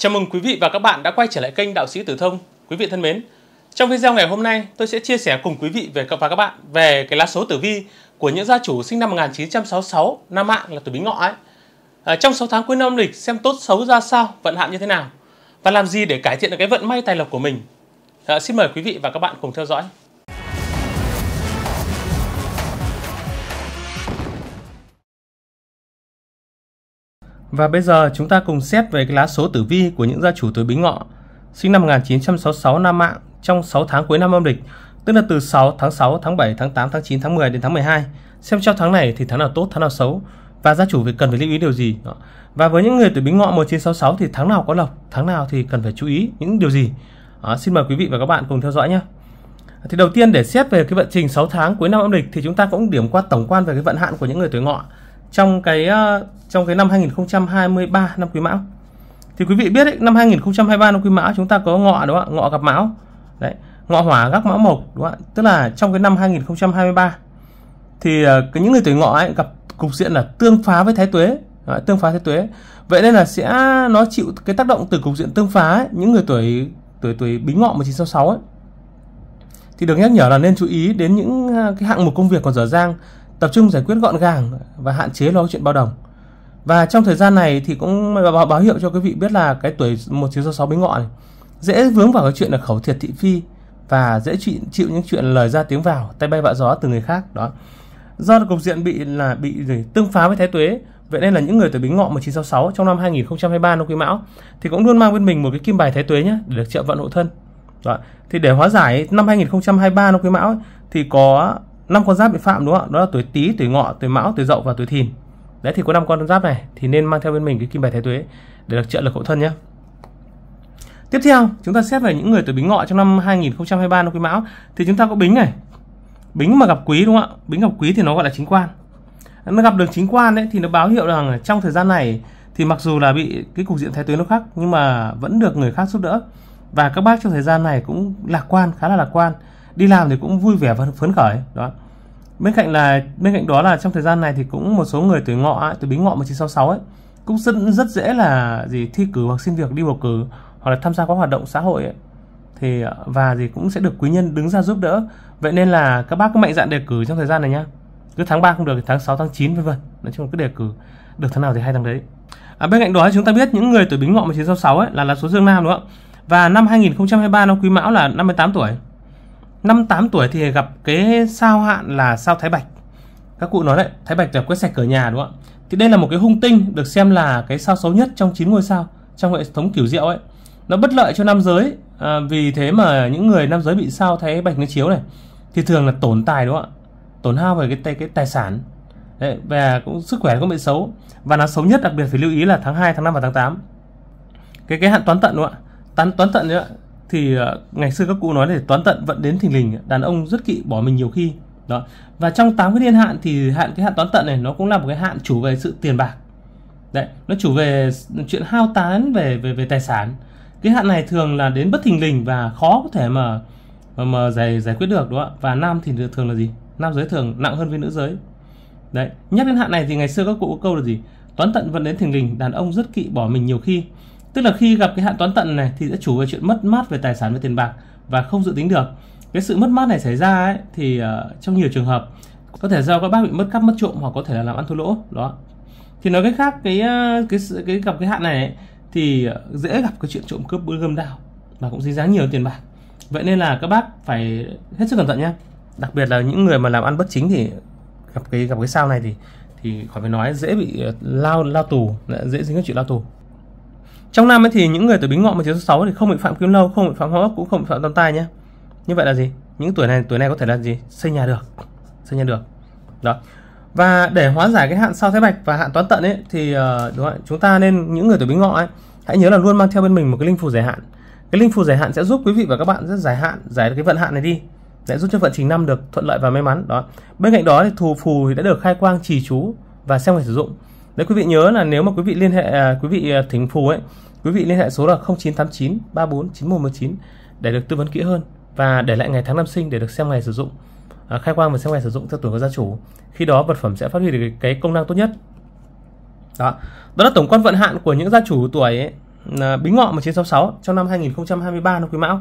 Chào mừng quý vị và các bạn đã quay trở lại kênh Đạo sĩ Tử Thông. Quý vị thân mến, trong video ngày hôm nay tôi sẽ chia sẻ cùng quý vị về và các bạn về cái lá số tử vi của những gia chủ sinh năm 1966 nam mạng là tuổi Bính Ngọ ấy. À, trong 6 tháng cuối năm lịch xem tốt xấu ra sao, vận hạn như thế nào và làm gì để cải thiện được cái vận may tài lộc của mình. À, xin mời quý vị và các bạn cùng theo dõi. Và bây giờ chúng ta cùng xét về cái lá số tử vi của những gia chủ tuổi Bính Ngọ sinh năm 1966 Nam Mạng trong 6 tháng cuối năm âm lịch, tức là từ 6 tháng 6, tháng 7, tháng 8, tháng 9, tháng 10 đến tháng 12. Xem trong tháng này thì tháng nào tốt, tháng nào xấu và gia chủ phải cần phải lưu ý điều gì. Và với những người tuổi Bính Ngọ 1966 thì tháng nào có lộc, tháng nào thì cần phải chú ý những điều gì. À, xin mời quý vị và các bạn cùng theo dõi nhé. Thì đầu tiên để xét về cái vận trình 6 tháng cuối năm âm lịch thì chúng ta cũng điểm qua tổng quan về cái vận hạn của những người tuổi Ngọ trong cái ờ, trong cái năm 2023 năm Quý Mão. Thì quý vị biết đấy, năm 2023 năm Quý Mão chúng ta có ngọ đúng không ạ? Ngọ gặp Mão. Đấy, ngọ hỏa gác Mão mộc đúng không ạ? Tức là trong cái năm 2023 thì ờ, cái những người tuổi ngọ ấy gặp cục diện là tương phá với Thái Tuế, tương phá Thái Tuế. Vậy nên là sẽ nó chịu cái tác động từ cục diện tương phá ấy, những người tuổi tuổi tuổi Bính Ngọ 1966 ấy thì được nhắc nhở là nên chú ý đến những ờ, cái hạng mục công việc còn dở dang tập trung giải quyết gọn gàng và hạn chế lo chuyện bao đồng. Và trong thời gian này thì cũng báo, báo hiệu cho quý vị biết là cái tuổi một sáu sáu bính ngọ này dễ vướng vào cái chuyện là khẩu thiệt thị phi và dễ chịu, chịu những chuyện lời ra tiếng vào, tay bay vạ gió từ người khác đó. Do cục diện bị là bị gì, tương phá với thái tuế, vậy nên là những người tuổi bính ngọ 1966 trong năm 2023 năm quý mão thì cũng luôn mang bên mình một cái kim bài thái tuế nhé để được trợ vận hộ thân. Đó. Thì để hóa giải năm 2023 năm quý mão thì có năm con giáp bị phạm đúng không ạ đó là tuổi tý tuổi ngọ tuổi mão tuổi dậu và tuổi thìn đấy thì có năm con giáp này thì nên mang theo bên mình cái kim bài thái tuế để được trợ lực hậu thân nhé tiếp theo chúng ta xét về những người tuổi bính ngọ trong năm 2023 năm quý mão thì chúng ta có bính này bính mà gặp quý đúng không ạ bính gặp quý thì nó gọi là chính quan nó gặp được chính quan đấy thì nó báo hiệu rằng trong thời gian này thì mặc dù là bị cái cục diện thái tuế nó khác nhưng mà vẫn được người khác giúp đỡ và các bác trong thời gian này cũng lạc quan khá là lạc quan đi làm thì cũng vui vẻ và phấn khởi đó bên cạnh là bên cạnh đó là trong thời gian này thì cũng một số người tuổi ngọ tuổi bính ngọ 1966 ấy cũng rất rất dễ là gì thi cử hoặc xin việc đi bầu cử hoặc là tham gia các hoạt động xã hội ấy. thì và gì cũng sẽ được quý nhân đứng ra giúp đỡ vậy nên là các bác cứ mạnh dạn đề cử trong thời gian này nhá cứ tháng 3 không được thì tháng 6 tháng 9 vân vân nói chung là cứ đề cử được tháng nào thì hai tháng đấy à, bên cạnh đó chúng ta biết những người tuổi bính ngọ 1966 ấy là là số dương nam đúng không ạ và năm 2023 năm quý mão là 58 tuổi năm 8 tuổi thì gặp cái sao hạn là sao Thái Bạch các cụ nói đấy Thái Bạch là quét sạch cửa nhà đúng không ạ thì đây là một cái hung tinh được xem là cái sao xấu nhất trong 9 ngôi sao trong hệ thống kiểu diệu ấy nó bất lợi cho nam giới à, vì thế mà những người nam giới bị sao Thái Bạch nó chiếu này thì thường là tổn tài đúng không ạ tổn hao về cái tài, cái tài sản đấy, và cũng sức khỏe cũng bị xấu và nó xấu nhất đặc biệt phải lưu ý là tháng 2 tháng 5 và tháng 8 cái cái hạn toán tận đúng không ạ toán toán tận nữa thì ờ, ngày xưa các cụ nói là toán tận vận đến thình lình đàn ông rất kỵ bỏ mình nhiều khi đó và trong tám cái niên hạn thì hạn cái hạn toán tận này nó cũng là một cái hạn chủ về sự tiền bạc đấy nó chủ về chuyện hao tán về về về tài sản cái hạn này thường là đến bất thình lình và khó có thể mà mà, mà giải giải quyết được đúng không ạ và nam thì thường là gì nam giới thường nặng hơn với nữ giới đấy nhắc đến hạn này thì ngày xưa các cụ có câu là gì toán tận vận đến thình lình đàn ông rất kỵ bỏ mình nhiều khi Tức là khi gặp cái hạn toán tận này thì sẽ chủ về chuyện mất mát về tài sản và tiền bạc và không dự tính được. Cái sự mất mát này xảy ra ấy, thì uh, trong nhiều trường hợp có thể do các bác bị mất cắp mất trộm hoặc có thể là làm ăn thua lỗ đó. Thì nói cách khác cái ờ, cái cái, cái gặp cái hạn này ấy, thì ờ, dễ gặp cái chuyện trộm cướp bươn gươm đao và cũng dính dáng nhiều tiền bạc. Vậy nên là các bác phải hết sức cẩn thận nhé. Đặc biệt là những người mà làm ăn bất chính thì gặp cái gặp cái sao này thì thì khỏi phải nói dễ bị lao lao tù dễ dính cái chuyện lao tù trong năm ấy thì những người tuổi bính ngọ mà chiếu số 1966 thì không bị phạm kim lâu không bị phạm hoa ốc cũng không bị phạm tam tai nhé như vậy là gì những tuổi này tuổi này có thể là gì xây nhà được xây nhà được đó và để hóa giải cái hạn sao thái bạch và hạn toán tận ấy thì ờ, đúng rồi, chúng ta nên những người tuổi bính ngọ ấy hãy nhớ là luôn mang theo bên mình một cái linh phù giải hạn cái linh phù giải hạn sẽ giúp quý vị và các bạn rất giải hạn giải được cái vận hạn này đi sẽ giúp cho vận trình năm được thuận lợi và may mắn đó bên cạnh đó thì thù phù thì đã được khai quang trì chú và xem người sử dụng đấy quý vị nhớ là nếu mà quý vị liên hệ à, quý vị à, thính phù ấy, quý vị liên hệ số là 0989 34 9119 để được tư vấn kỹ hơn và để lại ngày tháng năm sinh để được xem ngày sử dụng à, khai quang và xem ngày sử dụng theo tuổi của gia chủ khi đó vật phẩm sẽ phát huy được cái công năng tốt nhất đó đó là tổng quan vận hạn của những gia chủ tuổi ấy, à, bính ngọ 1966 trong năm 2023 năm quý mão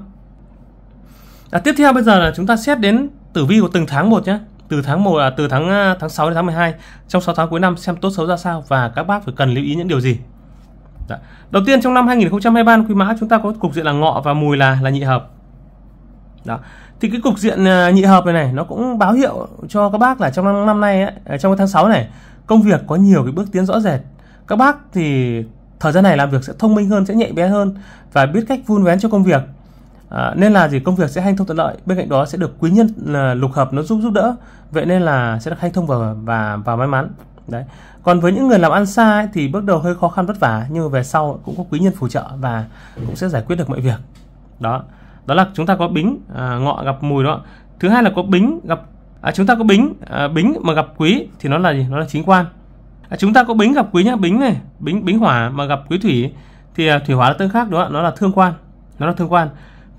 à, tiếp theo bây giờ là chúng ta xét đến tử vi của từng tháng một nhé từ tháng 1 à, từ tháng à, tháng 6 đến tháng 12 trong 6 tháng cuối năm xem tốt xấu ra sao và các bác phải cần lưu ý những điều gì. Đã. Dạ. Đầu tiên trong năm 2023 quý mã chúng ta có cục diện là ngọ và mùi là là nhị hợp. Đó. Thì cái cục diện à, nhị hợp này này nó cũng báo hiệu cho các bác là trong năm năm nay ấy, à, trong tháng 6 này công việc có nhiều cái bước tiến rõ rệt. Các bác thì thời gian này làm việc sẽ thông minh hơn, sẽ nhạy bén hơn và biết cách vun vén cho công việc À, nên là gì công việc sẽ hanh thông thuận lợi bên cạnh đó sẽ được quý nhân là ờ, lục hợp nó giúp giúp đỡ vậy nên là sẽ được hanh thông và và và may mắn đấy còn với những người làm ăn xa ấy, thì bước đầu hơi khó khăn vất vả nhưng về sau cũng có quý nhân phù trợ và cũng sẽ giải quyết được mọi việc đó đó là chúng ta có bính à, ngọ gặp mùi đó thứ hai là có bính gặp à, chúng ta có bính à, bính mà gặp quý thì nó là gì nó là chính quan à, chúng ta có bính gặp quý nhá bính này bính bính hỏa mà gặp quý thủy thì à, thủy hỏa là tương khắc đó nó là thương quan nó là thương quan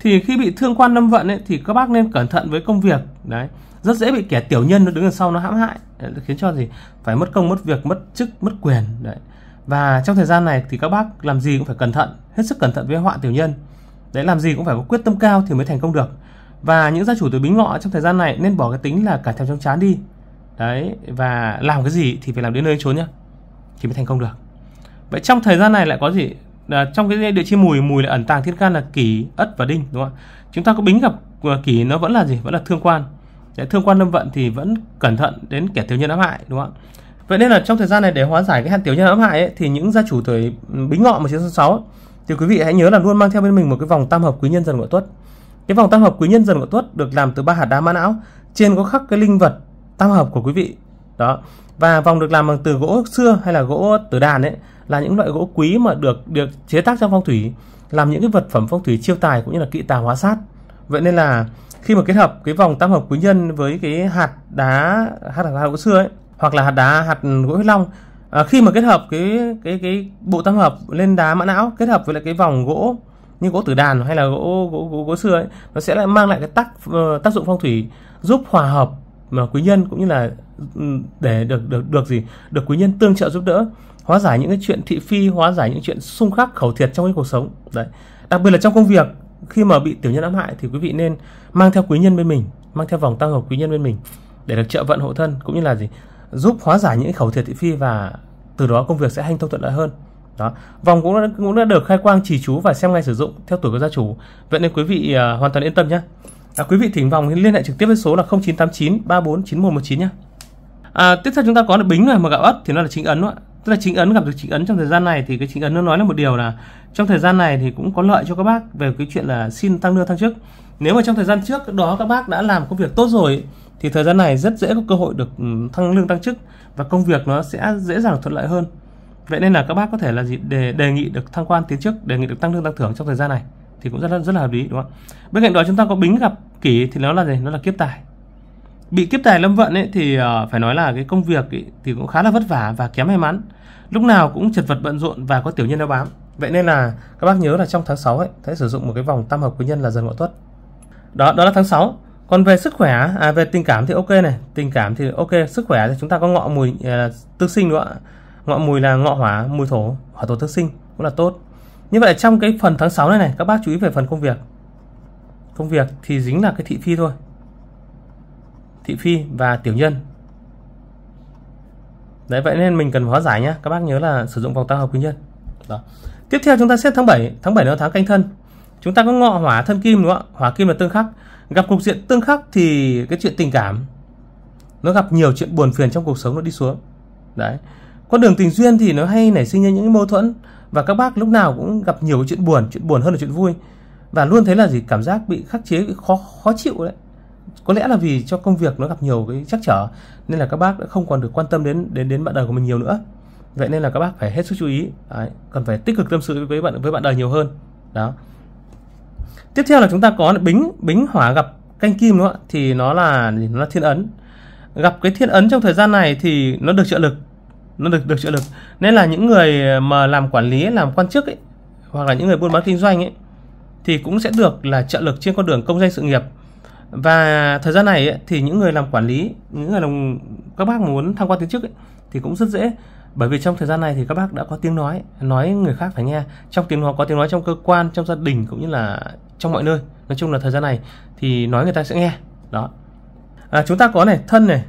thì khi bị thương quan lâm vận ấy, thì các bác nên cẩn thận với công việc đấy rất dễ bị kẻ tiểu nhân nó đứng đằng sau nó hãm hại đấy, khiến cho gì phải mất công mất việc mất chức mất quyền đấy và trong thời gian này thì các bác làm gì cũng phải cẩn thận hết sức cẩn thận với họa tiểu nhân đấy làm gì cũng phải có quyết tâm cao thì mới thành công được và những gia chủ tuổi bính ngọ trong thời gian này nên bỏ cái tính là cả theo trong chán đi đấy và làm cái gì thì phải làm đến nơi trốn nhá thì mới thành công được vậy trong thời gian này lại có gì à, trong cái địa chi mùi mùi là ẩn tàng thiên can là kỷ ất và đinh đúng không ạ chúng ta có bính gặp ờ, kỷ nó vẫn là gì vẫn là thương quan Đấy, thương quan lâm vận thì vẫn cẩn thận đến kẻ tiểu nhân ám hại đúng không ạ vậy nên là trong thời gian này để hóa giải cái hạn tiểu nhân ám hại ấy, thì những gia chủ tuổi ừ, bính ngọ 1966 thì quý vị hãy nhớ là luôn mang theo bên mình một cái vòng tam hợp quý nhân dần ngọ tuất cái vòng tam hợp quý nhân dần ngọ tuất được làm từ ba hạt đá mã não trên có khắc cái linh vật tam hợp của quý vị đó và vòng được làm bằng từ gỗ xưa hay là gỗ tử đàn ấy là những loại gỗ quý mà được được chế tác trong phong thủy làm những cái vật phẩm phong thủy chiêu tài cũng như là kỵ tà hóa sát vậy nên là khi mà kết hợp cái vòng tam hợp quý nhân với cái hạt đá hạt đá gỗ xưa ấy hoặc là hạt đá hạt gỗ huyết long à, khi mà kết hợp cái cái cái bộ tam hợp lên đá mã não kết hợp với lại cái vòng gỗ như gỗ tử đàn hay là gỗ gỗ gỗ, gỗ xưa ấy nó sẽ lại mang lại cái tác ờ, tác dụng phong thủy giúp hòa hợp mà ờ, quý nhân cũng như là để được được được gì được quý nhân tương trợ giúp đỡ hóa giải những cái chuyện thị phi hóa giải những chuyện xung khắc khẩu thiệt trong cái cuộc sống đấy đặc biệt là trong công việc khi mà bị tiểu nhân ám hại thì quý vị nên mang theo quý nhân bên mình mang theo vòng tăng hợp quý nhân bên mình để được trợ vận hộ thân cũng như là gì giúp hóa giải những khẩu thiệt thị phi và từ đó công việc sẽ hanh thông thuận lợi hơn đó vòng cũng đã, cũng đã được khai quang trì chú và xem ngay sử dụng theo tuổi của gia chủ vậy nên quý vị uh, hoàn toàn yên tâm nhé à, quý vị thỉnh vòng liên hệ trực tiếp với số là 0989 349119 nhé à, tiếp theo chúng ta có là bính rồi mà gặp ất thì nó là chính ấn đúng ạ tức là chính ấn gặp được chính ấn trong thời gian này thì cái chính ấn nó nói là một điều là trong thời gian này thì cũng có lợi cho các bác về cái chuyện là xin tăng lương thăng chức nếu mà trong thời gian trước đó các bác đã làm công việc tốt rồi thì thời gian này rất dễ có cơ hội được thăng lương tăng chức và công việc nó sẽ dễ dàng thuận lợi hơn vậy nên là các bác có thể là gì đề đề nghị được thăng quan tiến chức đề nghị được tăng lương tăng thưởng trong thời gian này thì cũng rất là rất là hợp lý đúng không ạ bên cạnh đó chúng ta có bính gặp kỷ thì nó là gì nó là kiếp tài bị kiếp tài lâm vận ấy thì uh, phải nói là cái công việc ấy, thì cũng khá là vất vả và kém may mắn lúc nào cũng chật vật bận rộn và có tiểu nhân đeo bám vậy nên là các bác nhớ là trong tháng 6 ấy sẽ sử dụng một cái vòng tam hợp quý nhân là dần ngọ tuất đó đó là tháng 6 còn về sức khỏe à, về tình cảm thì ok này tình cảm thì ok sức khỏe thì chúng ta có ngọ mùi à, tương sinh nữa ngọ mùi là ngọ hỏa mùi thổ hỏa thổ tương sinh cũng là tốt như vậy trong cái phần tháng 6 này này các bác chú ý về phần công việc công việc thì dính là cái thị phi thôi thị phi và tiểu nhân đấy vậy nên mình cần hóa giải nhé các bác nhớ là sử dụng vòng tam hợp quý nhân đó. tiếp theo chúng ta xét tháng 7 tháng 7 là tháng canh thân chúng ta có ngọ hỏa thân kim đúng không ạ hỏa kim là tương khắc gặp cục diện tương khắc thì cái chuyện tình cảm nó gặp nhiều chuyện buồn phiền trong cuộc sống nó đi xuống đấy con đường tình duyên thì nó hay nảy sinh ra những mâu thuẫn và các bác lúc nào cũng gặp nhiều chuyện buồn chuyện buồn hơn là chuyện vui và luôn thấy là gì cảm giác bị khắc chế bị khó khó chịu đấy có lẽ là vì cho công việc nó gặp nhiều cái chắc trở nên là các bác đã không còn được quan tâm đến đến đến bạn đời của mình nhiều nữa vậy nên là các bác phải hết sức chú ý đấy, cần phải tích cực tâm sự với bạn với bạn đời nhiều hơn đó tiếp theo là chúng ta có bính bính hỏa gặp canh kim nữa thì nó là nó là thiên ấn gặp cái thiên ấn trong thời gian này thì nó được trợ lực nó được được trợ lực nên là những người mà làm quản lý làm quan chức ấy, hoặc là những người buôn bán kinh doanh ấy thì cũng sẽ được là trợ lực trên con đường công danh sự nghiệp và thời gian này ấy, thì những người làm quản lý những người làm các bác muốn tham quan tiến chức ấy, thì cũng rất dễ bởi vì trong thời gian này thì các bác đã có tiếng nói nói người khác phải nghe trong tiếng nói có tiếng nói trong cơ quan trong gia đình cũng như là trong mọi nơi nói chung là thời gian này thì nói người ta sẽ nghe đó à, chúng ta có này thân này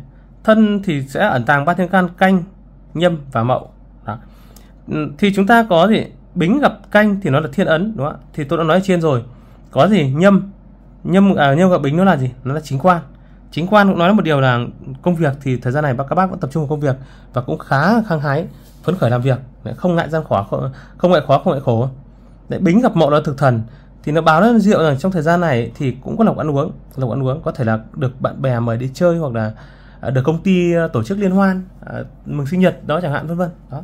thân thì sẽ ẩn tàng ba thiên can canh nhâm và mậu đó. Ừ, thì chúng ta có gì bính gặp canh thì nó là thiên ấn đúng không ạ thì tôi đã nói trên rồi có gì nhâm nhâm à, nhâm gặp bính nó là gì nó là chính quan chính quan cũng nói một điều là công việc thì thời gian này các bác vẫn tập trung vào công việc và cũng khá khăng hái phấn khởi làm việc không ngại gian khó không ngại khó không ngại khổ Đấy, bính gặp mộ là thực thần thì nó báo rất rượu rằng trong thời gian này thì cũng có lộc ăn uống lộc ăn uống có thể là được bạn bè mời đi chơi hoặc là à, được công ty à, tổ chức liên hoan à, mừng sinh nhật đó chẳng hạn vân vân đó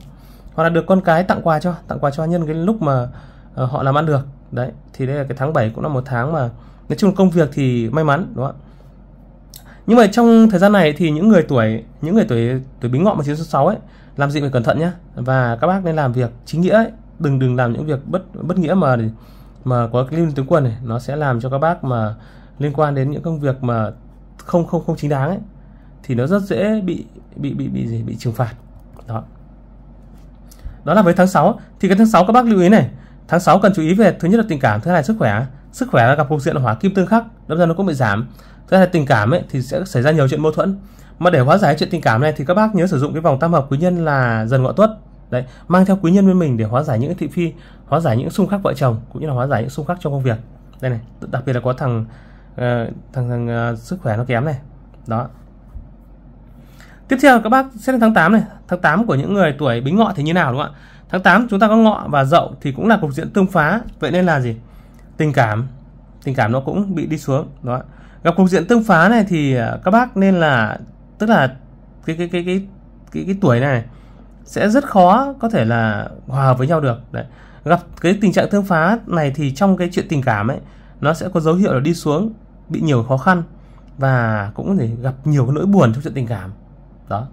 hoặc là được con cái tặng quà cho tặng quà cho nhân cái lúc mà họ làm ăn được đấy thì đây là cái tháng 7 cũng là một tháng mà nói chung công việc thì may mắn đúng không ạ nhưng mà trong thời gian này thì những người tuổi những người tuổi tuổi bính ngọ chín sáu ấy làm gì phải cẩn thận nhé và các bác nên làm việc chính nghĩa ấy đừng đừng làm những việc bất bất nghĩa mà mà có cái liên tướng quân này nó sẽ làm cho các bác mà liên quan đến những công việc mà không không không chính đáng ấy thì nó rất dễ bị bị bị bị gì bị trừng phạt đó đó là với tháng 6 thì cái tháng 6 các bác lưu ý này tháng 6 cần chú ý về thứ nhất là tình cảm thứ hai là sức khỏe sức khỏe gặp cục diện hỏa kim tương khắc đâm ra nó cũng bị giảm thứ hai là tình cảm ấy thì sẽ xảy ra nhiều chuyện mâu thuẫn mà để hóa giải chuyện tình cảm này thì các bác nhớ sử dụng cái vòng tam hợp quý nhân là dần ngọ tuất đấy mang theo quý nhân bên mình để hóa giải những thị phi hóa giải những xung khắc vợ chồng cũng như là hóa giải những xung khắc trong công việc đây này đặc biệt là có thằng uh, thằng, thằng uh, sức khỏe nó kém này đó tiếp theo các bác xét đến tháng 8 này tháng 8 của những người tuổi bính ngọ thì như nào đúng không ạ tháng 8 chúng ta có ngọ và dậu thì cũng là cục diện tương phá vậy nên là gì tình cảm tình cảm nó cũng bị đi xuống đó gặp cục diện tương phá này thì à, các bác nên là tức là cái cái cái cái cái, cái tuổi này sẽ rất khó có thể là hòa hợp với nhau được đấy gặp cái tình trạng tương phá này thì trong cái chuyện tình cảm ấy nó sẽ có dấu hiệu là đi xuống bị nhiều khó khăn và cũng để gặp nhiều cái nỗi buồn trong chuyện tình cảm đó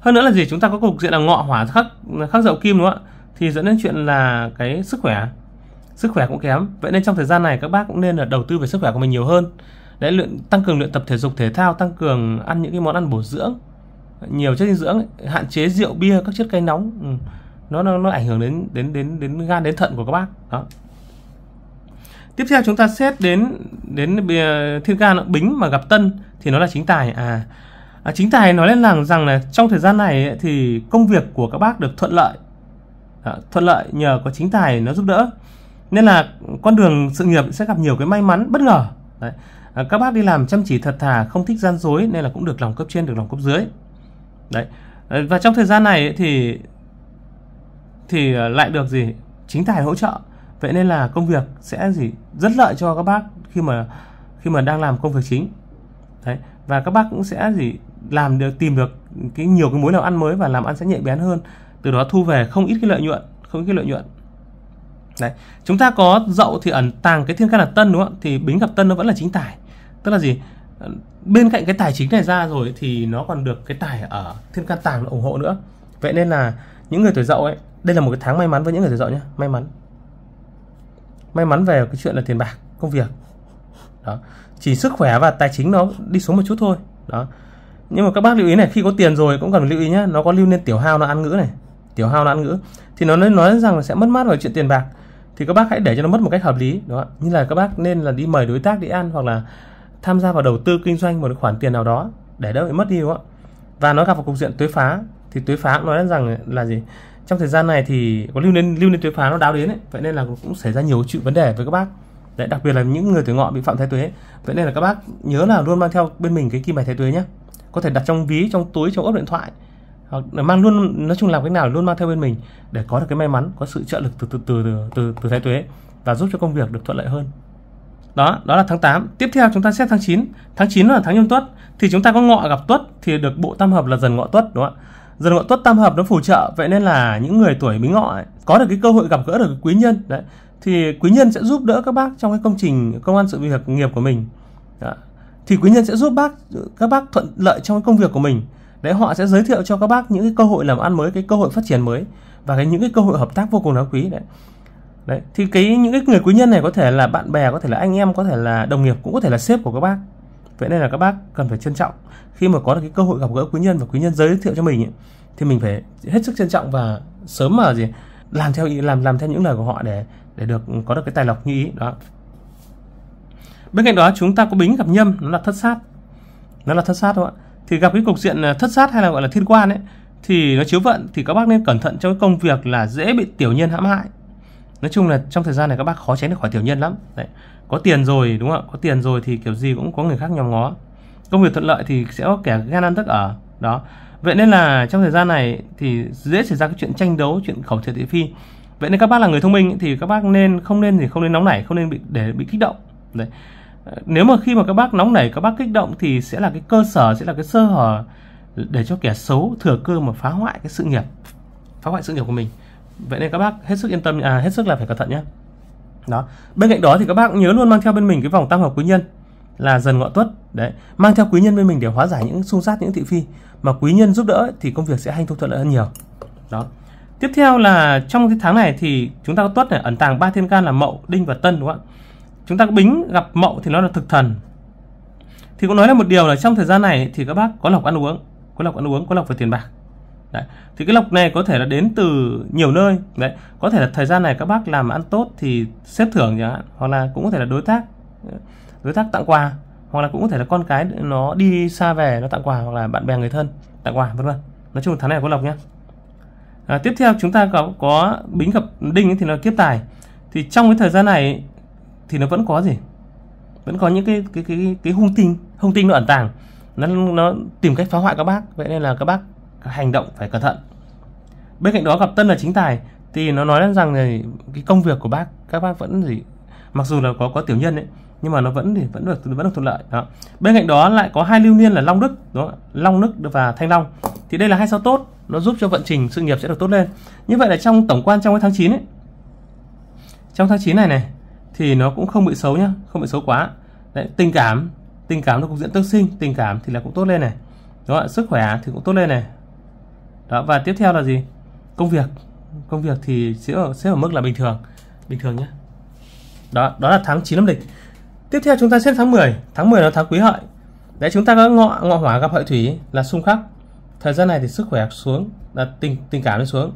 hơn nữa là gì chúng ta có cục diện là ngọ hỏa khắc khắc dậu kim đúng không ạ thì dẫn đến chuyện là cái sức khỏe sức khỏe cũng kém vậy nên trong thời gian này các bác cũng nên là đầu tư về sức khỏe của mình nhiều hơn để luyện tăng cường luyện tập thể dục thể thao tăng cường ăn những cái món ăn bổ dưỡng nhiều chất dinh dưỡng hạn chế rượu bia các chất cay nóng ừ. nó, nó nó ảnh hưởng đến đến đến đến gan đến thận của các bác đó tiếp theo chúng ta xét đến đến thiên can bính mà gặp tân thì nó là chính tài à, à chính tài nói lên rằng rằng là trong thời gian này thì công việc của các bác được thuận lợi à, thuận lợi nhờ có chính tài nó giúp đỡ nên là con đường sự nghiệp sẽ gặp nhiều cái may mắn bất ngờ Đấy. À, các bác đi làm chăm chỉ thật thà không thích gian dối nên là cũng được lòng cấp trên được lòng cấp dưới đấy à, và trong thời gian này thì thì à, lại được gì chính tài hỗ trợ vậy nên là công việc sẽ gì rất lợi cho các bác khi mà khi mà đang làm công việc chính đấy và các bác cũng sẽ gì làm được tìm được cái nhiều cái mối làm ăn mới và làm ăn sẽ nhạy bén hơn từ đó thu về không ít cái lợi nhuận không ít cái lợi nhuận Đấy. Chúng ta có dậu thì ẩn tàng cái thiên can là tân đúng không? Thì bính gặp tân nó vẫn là chính tài. Tức là gì? Ờ, bên cạnh cái tài chính này ra rồi thì nó còn được cái tài ở thiên can tàng ủng hộ nữa. Vậy nên là những người tuổi dậu ấy, đây là một cái tháng may mắn với những người tuổi dậu nhé, may mắn. May mắn về cái chuyện là tiền bạc, công việc. Đó. Chỉ sức khỏe và tài chính nó đi xuống một chút thôi. Đó. Nhưng mà các bác lưu ý này, khi có tiền rồi cũng cần lưu ý nhé, nó có lưu nên tiểu hao nó ăn ngữ này, tiểu hao nó ăn ngữ thì nó nói nói rằng là sẽ mất mát vào chuyện tiền bạc thì các bác hãy để cho nó mất một cách hợp lý đó như là các bác nên là đi mời đối tác đi ăn hoặc là tham gia vào đầu tư kinh doanh một khoản tiền nào đó để đỡ bị mất đi đúng không và nó gặp vào cục diện thuế phá thì thuế phá nói rằng là gì trong thời gian này thì có lưu nên lưu nên thuế phá nó đáo đến ấy. vậy nên là cũng xảy ra nhiều chuyện vấn đề với các bác đấy đặc biệt là những người tuổi ngọ bị phạm thái tuế vậy nên là các bác nhớ là luôn mang theo bên mình cái kim bài thái tuế nhé có thể đặt trong ví trong túi trong ốp điện thoại mang luôn nói chung làm cái nào luôn mang theo bên mình để có được cái may mắn có sự trợ lực từ từ từ từ từ, từ thái tuế và giúp cho công việc được thuận lợi hơn đó đó là tháng 8 tiếp theo chúng ta xét tháng 9 tháng 9 là tháng nhâm tuất thì chúng ta có ngọ gặp tuất thì được bộ tam hợp là dần ngọ tuất đúng không ạ dần ngọ tuất tam hợp nó phù trợ vậy nên là những người tuổi bính ngọ ấy, có được cái cơ hội gặp gỡ được quý nhân đấy thì quý nhân sẽ giúp đỡ các bác trong cái công trình công an sự việc nghiệp của mình đó. thì quý nhân sẽ giúp bác các bác thuận lợi trong cái công việc của mình đấy họ sẽ giới thiệu cho các bác những cái cơ hội làm ăn mới cái cơ hội phát triển mới và cái những cái cơ hội hợp tác vô cùng đáng quý đấy đấy thì cái những cái người quý nhân này có thể là bạn bè có thể là anh em có thể là đồng nghiệp cũng có thể là sếp của các bác vậy nên là các bác cần phải trân trọng khi mà có được cái cơ hội gặp gỡ quý nhân và quý nhân giới thiệu cho mình ấy, thì mình phải hết sức trân trọng và sớm mà gì làm theo ý, làm làm theo những lời của họ để để được có được cái tài lộc như ý đó bên cạnh đó chúng ta có bính gặp nhâm nó là thất sát nó là thất sát đúng không ạ thì gặp cái cục diện à, thất sát hay là gọi là thiên quan ấy thì nó chiếu vận thì các bác nên cẩn thận trong cái công việc là dễ bị tiểu nhân hãm hại nói chung là trong thời gian này các bác khó tránh được khỏi tiểu nhân lắm Đấy. có tiền rồi đúng không ạ có tiền rồi thì kiểu gì cũng có người khác nhòm ngó công việc thuận lợi thì sẽ có kẻ gan ăn tức ở đó vậy nên là trong thời gian này thì dễ xảy ra cái chuyện tranh đấu chuyện khẩu thiệt thị phi vậy nên các bác là người thông minh thì các bác nên không nên thì không nên nóng nảy không nên bị để bị kích động đấy nếu mà khi mà các bác nóng nảy các bác kích động thì sẽ là cái cơ sở sẽ là cái sơ hở để cho kẻ xấu thừa cơ mà phá hoại cái sự nghiệp phá hoại sự nghiệp của mình vậy nên các bác hết sức yên tâm à hết sức là phải cẩn thận nhé đó bên cạnh đó thì các bác nhớ luôn mang theo bên mình cái vòng tam hợp quý nhân là dần ngọ tuất đấy mang theo quý nhân bên mình để hóa giải những xung sát những thị phi mà quý nhân giúp đỡ thì công việc sẽ hành thông thuận lợi hơn nhiều đó tiếp theo là trong cái tháng này thì chúng ta có tuất này ẩn tàng ba thiên can là mậu đinh và tân đúng không ạ chúng ta bính gặp mậu thì nó là thực thần thì cũng nói là một điều là trong thời gian này thì các bác có lọc ăn uống có lọc ăn uống có lọc về tiền bạc đấy. thì cái lọc này có thể là đến từ nhiều nơi đấy có thể là thời gian này các bác làm ăn tốt thì xếp thưởng chẳng hạn hoặc là cũng có thể là đối tác đối tác tặng quà hoặc là cũng có thể là con cái nó đi xa về nó tặng quà hoặc là bạn bè người thân tặng quà vân vân nói chung tháng này có lọc nhé à, tiếp theo chúng ta có có bính gặp đinh thì nó kiếp tài thì trong cái thời gian này thì nó vẫn có gì vẫn có những cái cái cái cái hung tinh hung tinh nó ẩn tàng nó nó tìm cách phá hoại các bác vậy nên là các bác hành động phải cẩn thận bên cạnh đó gặp tân là chính tài thì nó nói rằng là cái công việc của bác các bác vẫn gì mặc dù là có có tiểu nhân ấy nhưng mà nó vẫn thì vẫn được vẫn được thuận lợi đó bên cạnh đó lại có hai lưu niên là long đức đó long đức và thanh long thì đây là hai sao tốt nó giúp cho vận trình sự nghiệp sẽ được tốt lên như vậy là trong tổng quan trong cái tháng 9 ấy trong tháng 9 này này thì nó cũng không bị xấu nhá không bị xấu quá Đấy, tình cảm tình cảm nó cũng diễn tương sinh tình cảm thì là cũng tốt lên này đó sức khỏe thì cũng tốt lên này đó và tiếp theo là gì công việc công việc thì sẽ ở, sẽ ở mức là bình thường bình thường nhé đó đó là tháng 9 âm lịch tiếp theo chúng ta xem tháng 10 tháng 10 là tháng quý hợi đấy chúng ta có ngọ ngọ hỏa gặp hợi thủy là xung khắc thời gian này thì sức khỏe xuống là tình tình cảm nó xuống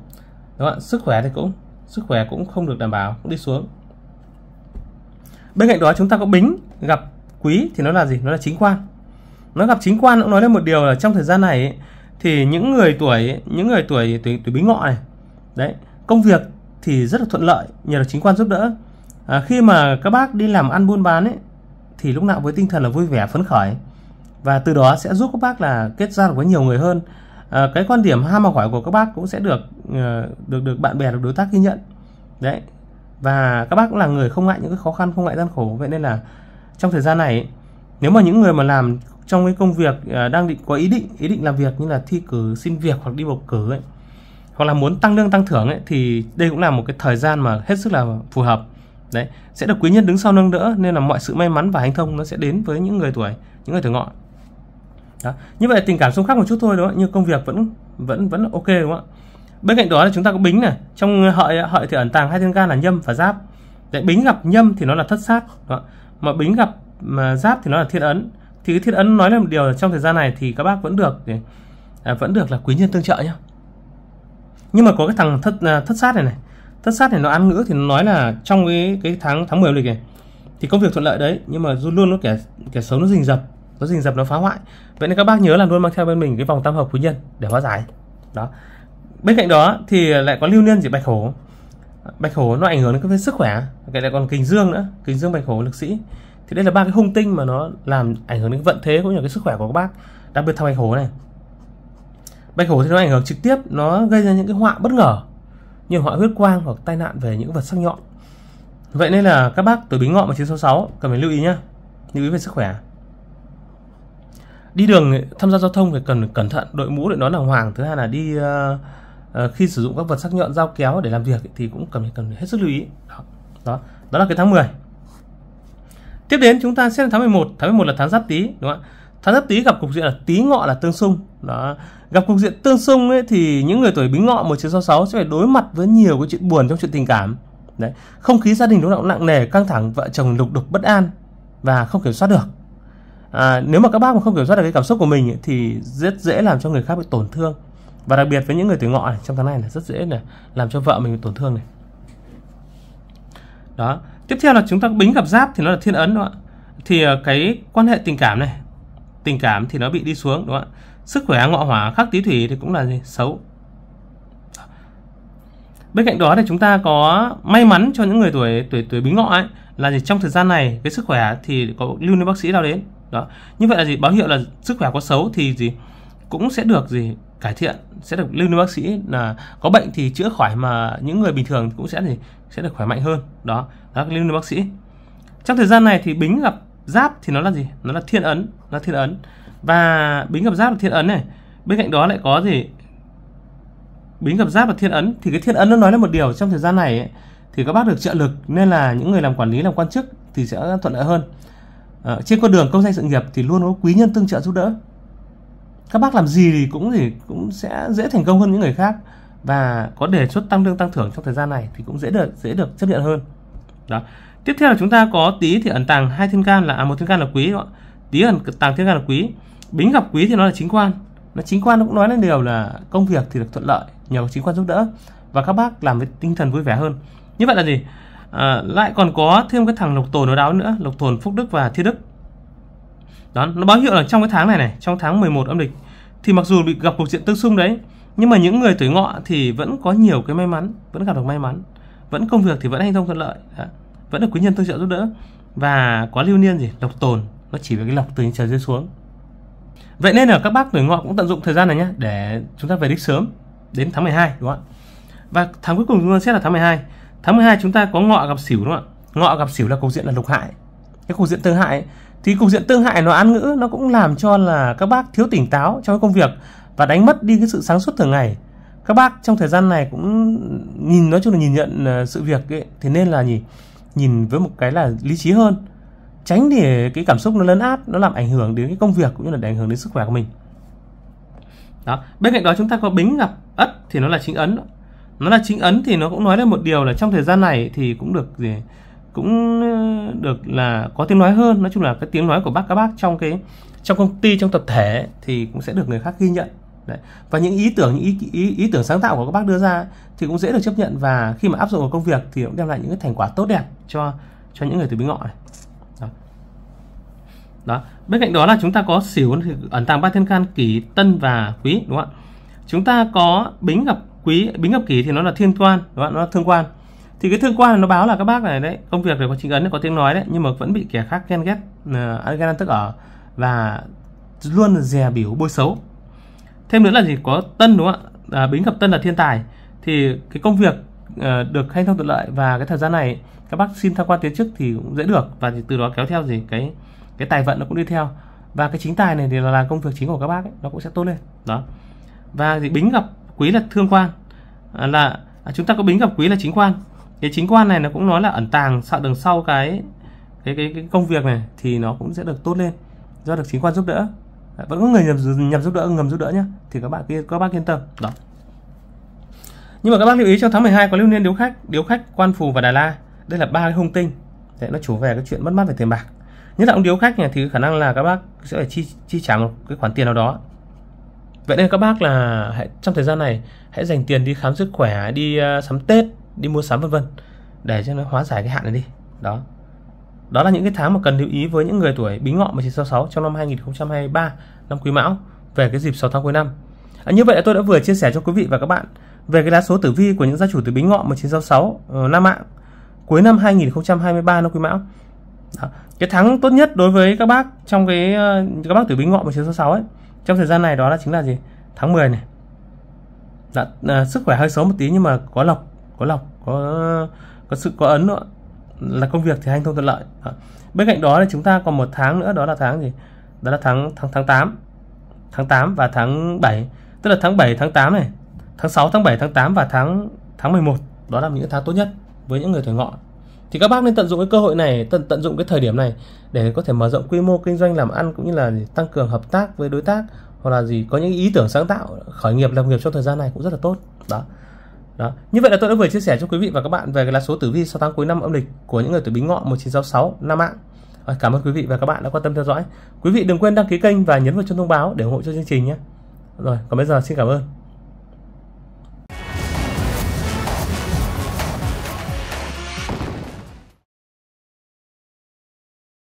đó sức khỏe thì cũng sức khỏe cũng không được đảm bảo cũng đi xuống bên cạnh đó chúng ta có bính gặp quý thì nó là gì nó là chính quan nó gặp chính quan cũng nói lên một điều là trong thời gian này ấy, thì những người tuổi những người tuổi tuổi, tuổi bính ngọ này đấy công việc thì rất là thuận lợi nhờ được chính quan giúp đỡ à, khi mà các bác đi làm ăn buôn bán ấy thì lúc nào với tinh thần là vui vẻ phấn khởi và từ đó sẽ giúp các bác là kết giao được với nhiều người hơn à, cái quan điểm ham học hỏi của các bác cũng sẽ được ờ, được được bạn bè được đối tác ghi nhận đấy và các bác cũng là người không ngại những cái khó khăn không ngại gian khổ vậy nên là trong thời gian này nếu mà những người mà làm trong cái công việc à, đang định có ý định ý định làm việc như là thi cử xin việc hoặc đi bầu cử ấy hoặc là muốn tăng lương tăng thưởng ấy thì đây cũng là một cái thời gian mà hết sức là phù hợp đấy sẽ được quý nhân đứng sau nâng đỡ nên là mọi sự may mắn và hành thông nó sẽ đến với những người tuổi những người tuổi ngọ đó như vậy tình cảm xung khắc một chút thôi đúng không như công việc vẫn vẫn vẫn ok đúng không ạ bên cạnh đó là chúng ta có bính này trong hợi hợi thì ẩn tàng hai thiên can là nhâm và giáp Đấy, bính gặp nhâm thì nó là thất sát mà bính gặp mà giáp thì nó là thiên ấn thì cái thiên ấn nói là một điều là trong thời gian này thì các bác vẫn được à, vẫn được là quý nhân tương trợ nhá nhưng mà có cái thằng thất à, thất sát này này thất sát này nó ăn ngữ thì nó nói là trong cái cái tháng tháng 10 lịch này thì công việc thuận lợi đấy nhưng mà luôn luôn nó kẻ kẻ xấu nó rình rập nó rình rập nó phá hoại vậy nên các bác nhớ là luôn mang theo bên mình cái vòng tam hợp quý nhân để hóa giải đó bên cạnh đó thì lại có lưu niên gì bạch hổ bạch hổ nó ảnh hưởng đến cái sức khỏe cái lại còn kình dương nữa kình dương bạch hổ lực sĩ thì đây là ba cái hung tinh mà nó làm ảnh hưởng đến vận thế cũng như cái sức khỏe của các bác đặc biệt thằng bạch hổ này bạch hổ thì nó ảnh hưởng trực tiếp nó gây ra những cái họa bất ngờ như họa huyết quang hoặc tai nạn về những vật sắc nhọn vậy nên là các bác tuổi bính ngọ mà chín sáu cần phải lưu ý nhá lưu ý về sức khỏe đi đường tham gia giao thông phải cần cẩn thận đội mũ để nó là hoàng thứ hai là đi uh, Ờ, khi sử dụng các vật sắc nhọn dao kéo để làm việc thì cũng cần cần hết sức lưu ý đó đó, đó là cái tháng 10 tiếp đến chúng ta xem tháng 11 tháng 11 là tháng giáp tý đúng không ạ tháng giáp tý gặp cục diện là tý ngọ là tương xung đó gặp cục diện tương xung ấy thì những người tuổi bính ngọ 1966 sẽ phải đối mặt với nhiều cái chuyện buồn trong chuyện tình cảm đấy không khí gia đình lúc nào cũng nặng nề căng thẳng vợ chồng lục đục bất an và không kiểm soát được à, nếu mà các bác mà không kiểm soát được cái cảm xúc của mình ấy, thì rất dễ làm cho người khác bị tổn thương và đặc biệt với những người tuổi ngọ này, trong tháng này là rất dễ là làm cho vợ mình tổn thương này đó tiếp theo là chúng ta bính gặp giáp thì nó là thiên ấn đúng không ạ thì ờ, cái quan hệ tình cảm này tình cảm thì nó bị đi xuống đúng không ạ sức khỏe ngọ hỏa khắc tý thủy thì cũng là gì xấu bên cạnh đó thì chúng ta có may mắn cho những người tuổi tuổi tuổi bính ngọ ấy là gì trong thời gian này cái sức khỏe thì có lưu lên bác sĩ đo đến đó như vậy là gì báo hiệu là sức khỏe có xấu thì gì cũng sẽ được gì cải thiện sẽ được lưu đến bác sĩ là có bệnh thì chữa khỏi mà những người bình thường cũng sẽ thì sẽ được khỏe mạnh hơn đó đó lưu đến bác sĩ trong thời gian này thì bính gặp giáp thì nó là gì nó là thiên ấn nó thiên ấn và bính gặp giáp là thiên ấn này bên cạnh đó lại có gì bính gặp giáp và thiên ấn thì cái thiên ấn nó nói lên một điều trong thời gian này ấy, thì các bác được trợ lực nên là những người làm quản lý làm quan chức thì sẽ thuận lợi hơn à, trên con đường công danh sự nghiệp thì luôn có quý nhân tương trợ giúp đỡ các bác làm gì thì cũng gì cũng sẽ dễ thành công hơn những người khác và có đề xuất tăng lương tăng thưởng trong thời gian này thì cũng dễ được dễ được chấp nhận hơn đó tiếp theo là chúng ta có tí thì ẩn tàng hai thiên can là à, một thiên can là quý ạ tí ẩn tàng thiên can là quý bính gặp quý thì nó là chính quan nó chính quan nó cũng nói lên điều là công việc thì được thuận lợi nhờ chính quan giúp đỡ và các bác làm với tinh thần vui vẻ hơn như vậy là gì à, lại còn có thêm cái thằng lộc tồn nó đáo nữa lộc tồn phúc đức và thiên đức đó, nó báo hiệu là trong cái tháng này này, trong tháng 11 âm lịch thì mặc dù bị gặp cục diện tương xung đấy, nhưng mà những người tuổi ngọ thì vẫn có nhiều cái may mắn, vẫn gặp được may mắn, vẫn công việc thì vẫn hành thông thuận lợi, đó. vẫn được quý nhân tương trợ giúp đỡ và có lưu niên gì lộc tồn, nó chỉ về cái lộc từ trên trời rơi xuống. Vậy nên là các bác tuổi ngọ cũng tận dụng thời gian này nhé để chúng ta về đích sớm đến tháng 12 đúng không ạ? Và tháng cuối cùng chúng ta sẽ là tháng 12. Tháng 12 chúng ta có ngọ gặp xỉu đúng không ạ? Ngọ gặp xỉu là cục diện là lục hại. Cái cục diện tương hại ấy, thì cục diện tương hại nó án ngữ nó cũng làm cho là các bác thiếu tỉnh táo trong cái công việc và đánh mất đi cái sự sáng suốt thường ngày các bác trong thời gian này cũng nhìn nói chung là nhìn nhận ờ, sự việc ấy, thế nên là nhìn nhìn với một cái là lý trí hơn tránh để cái cảm xúc nó lấn át nó làm ảnh hưởng đến cái công việc cũng như là ảnh hưởng đến sức khỏe của mình đó bên cạnh đó chúng ta có bính gặp ất thì nó là chính ấn nó là chính ấn thì nó cũng nói lên một điều là trong thời gian này thì cũng được gì cũng ờ, được là có tiếng nói hơn nói chung là cái tiếng nói của bác các bác trong cái trong công ty trong tập thể thì cũng sẽ được người khác ghi nhận Đấy. và những ý tưởng những ý, ý ý tưởng sáng tạo của các bác đưa ra thì cũng dễ được chấp nhận và khi mà áp dụng vào công việc thì cũng đem lại những cái thành quả tốt đẹp cho cho những người từ bên ngọ này đó. đó bên cạnh đó là chúng ta có xỉu ẩn tàng ba thiên can kỷ tân và quý đúng không ạ chúng ta có bính gặp quý bính gặp kỷ thì nó là thiên quan đúng không ạ nó là thương quan thì cái thương quan nó báo là các bác này đấy công việc về có chính ấn có tiếng nói đấy nhưng mà vẫn bị kẻ khác ghen ghét uh, ghen tức ở và luôn dè biểu bôi xấu thêm nữa là gì có tân đúng không ạ à, bính gặp tân là thiên tài thì cái công việc uh, được hanh thông thuận lợi và cái thời gian này các bác xin tham quan tiến chức thì cũng dễ được và thì từ đó kéo theo gì cái cái tài vận nó cũng đi theo và cái chính tài này thì là, là công việc chính của các bác ấy, nó cũng sẽ tốt lên đó và thì bính gặp quý là thương quan à, là à, chúng ta có bính gặp quý là chính quan cái chính quan này nó cũng nói là ẩn tàng sau đằng sau cái cái cái, cái công việc này thì nó cũng sẽ được tốt lên do được chính quan giúp đỡ vẫn có người nhập nhập giúp đỡ ngầm giúp đỡ nhá thì các bạn kia các bác yên tâm đó nhưng mà các bác lưu ý trong tháng 12 có lưu niên điếu khách điếu khách quan phù và đà la đây là ba cái hung tinh để nó chủ về cái chuyện mất mát về tiền bạc nhất là ông điếu khách này thì khả năng là các bác sẽ phải chi chi trả một cái khoản tiền nào đó vậy nên các bác là hãy trong thời gian này hãy dành tiền đi khám sức khỏe đi uh, sắm tết đi mua sắm vân vân để cho nó hóa giải cái hạn này đi đó đó là những cái tháng mà cần lưu ý với những người tuổi Bính Ngọ 1966 trong năm 2023 năm Quý Mão về cái dịp 6 tháng cuối năm. À, như vậy là tôi đã vừa chia sẻ cho quý vị và các bạn về cái lá số tử vi của những gia chủ tử Bính Ngọ 1966 uh, ờ, Nam Mạng cuối năm 2023 năm Quý Mão. Đó. Cái tháng tốt nhất đối với các bác trong cái ờ, các bác tử Bính Ngọ 1966 ấy trong thời gian này đó là chính là gì? Tháng 10 này. Đã, dạ, uh, ờ, sức khỏe hơi xấu một tí nhưng mà có lộc có lọc có có sự có ấn nữa là công việc thì hanh thông thuận lợi đó. bên cạnh đó thì chúng ta còn một tháng nữa đó là tháng gì đó là tháng tháng tháng 8 tháng 8 và tháng 7 tức là tháng 7 tháng 8 này tháng 6 tháng 7 tháng 8 và tháng tháng 11 đó là những tháng tốt nhất với những người tuổi ngọ thì các bác nên tận dụng cái cơ hội này tận tận dụng cái thời điểm này để có thể mở rộng quy mô kinh doanh làm ăn cũng như là tăng cường hợp tác với đối tác hoặc là gì có những ý tưởng sáng tạo khởi nghiệp lập nghiệp trong thời gian này cũng rất là tốt đó đó. Như vậy là tôi đã vừa chia sẻ cho quý vị và các bạn về cái lá số tử vi sau tháng cuối năm âm lịch của những người tuổi Bính Ngọ 1966 Nam Mạng. cảm ơn quý vị và các bạn đã quan tâm theo dõi. Quý vị đừng quên đăng ký kênh và nhấn vào chuông thông báo để ủng hộ cho chương trình nhé. Rồi, còn bây giờ xin cảm ơn.